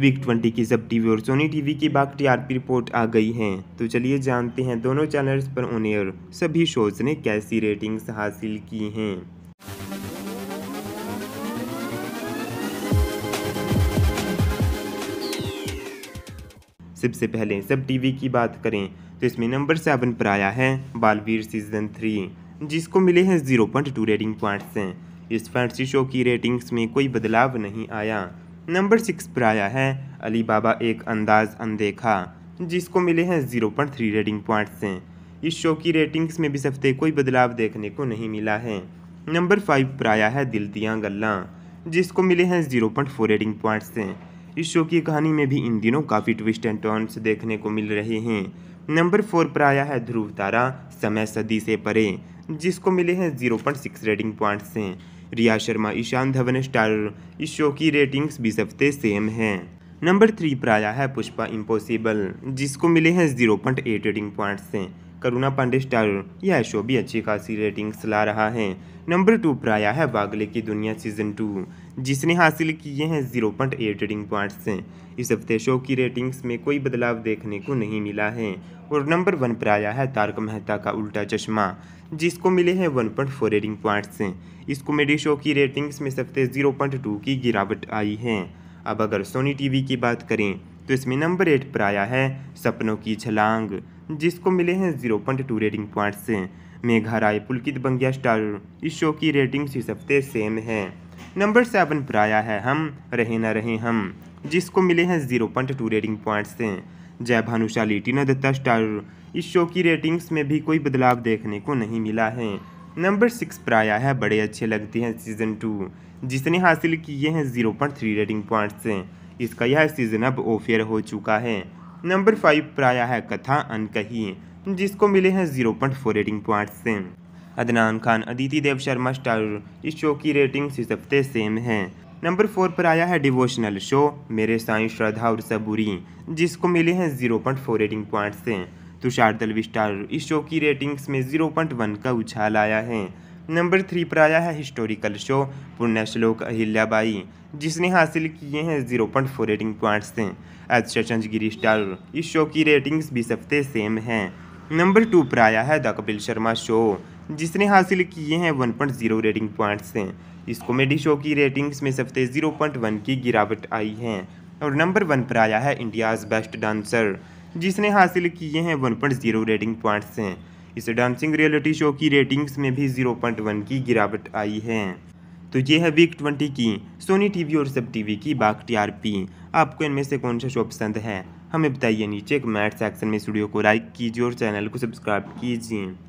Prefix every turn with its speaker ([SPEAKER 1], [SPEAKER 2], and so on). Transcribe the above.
[SPEAKER 1] week twenty की सब TV और सोनी टीवी की बाग टीआरपी रिपोर्ट आ गई है तो चलिए जानते हैं दोनों चैनल्स पर ऑन एयर सभी शोज ने कैसी रेटिंग्स हासिल की हैं सबसे पहले सब टीवी की बात करें तो इसमें नंबर सेवन पर आया है बालवीर सीजन थ्री जिसको मिले हैं zero point two rating points हैं इस फैंसी शो की रेटिंग्स में कोई बदलाव नहीं आया नंबर सिक्स पर आया है अली बाबा एक अंदाज अनदेखा जिसको मिले हैं zero point three rating point से इस शो की रेटिंग्स में भी हफ्ते कोई बदलाव देखने को नहीं मिला है नंबर फाइव पर आया है दिल दियाँ गल्ला जिसको मिले हैं zero point four rating point से इस शो की कहानी में भी इन दिनों काफ़ी ट्विस्ट एंड टर्न्स देखने को मिल रहे हैं नंबर फोर पर आया है ध्रुव तारा समय सदी से परे जिसको मिले हैं zero point six rating points से रिया शर्मा ईशान धवन स्टार इस शो की रेटिंग्स भी हफ्ते सेम हैं नंबर थ्री पर आया है पुष्पा इम्पॉसिबल जिसको मिले हैं zero point eight rating points Karuna Pandey star यह शो भी अच्छी खासी रेटिंग्स ला रहा है नंबर टू पर आया है बागले की दुनिया सीजन टू जिसने हासिल किए हैं zero point eight rating points इस हफ्ते शो की रेटिंग्स में कोई बदलाव देखने को नहीं मिला है और नंबर वन पर आया है तारक मेहता का उल्टा चश्मा जिसको मिले हैं one point four rating points इस कॉमेडी शो की रेटिंग्स में इस हफ्ते जीरो पॉइंट टू की गिरावट आई है अब अगर सोनी टीवी की बात करें तो इसमें नंबर एट पर आया है सपनों की छलांग जिसको मिले हैं zero point two rating points Megha Ray Pulkit Bangia star इस शो की रेटिंग्स इस हफ्ते सेम है नंबर सेवन पर आया है हम रहे ना रहे हम जिसको मिले हैं zero point two rating points Jay Bhanushali Tina Datta star इस शो की रेटिंग्स में भी कोई बदलाव देखने को नहीं मिला है नंबर सिक्स पर आया है बड़े अच्छे लगते हैं सीजन टू जिसने हासिल किए हैं zero point three rating points इसका यह सीजन अब ओफेयर हो चुका है नंबर फाइव पर आया है कथा अनकही जिसको मिले हैं zero point four rating point से अदनान खान अदिति देव शर्मा स्टार इस शो की रेटिंग इस हफ्ते सेम है नंबर फोर पर आया है डिवोशनल शो मेरे साई श्रद्धा और सबूरी जिसको मिले हैं zero point four rating point से तुषार दलवी स्टार इस शो की रेटिंग्स में जीरो पॉइंट वन का उछाल आया है नंबर थ्री पर आया है हिस्टोरिकल शो पुण्य श्लोक अहिल्याबाई जिसने हासिल किए हैं zero point four rating points अच्छा चंजगिरी स्टार इस शो की रेटिंग्स भी सबसे सेम हैं नंबर टू पर आया है द कपिल शर्मा शो जिसने हासिल किए हैं one point zero rating points इस कॉमेडी शो की रेटिंग्स में सबसे जीरो पॉइंट वन की गिरावट आई है और नंबर वन पर आया है इंडियाज़ बेस्ट डांसर जिसने हासिल किए हैं one point zero rating points इस डांसिंग रियलिटी शो की रेटिंग्स में भी 0.1 की गिरावट आई है तो ये है वीक ट्वेंटी की सोनी टीवी और सब टीवी की बाग टीआरपी आपको इनमें से कौन सा शो पसंद है हमें बताइए नीचे कमेंट सेक्शन में स्टूडियो को लाइक कीजिए और चैनल को सब्सक्राइब कीजिए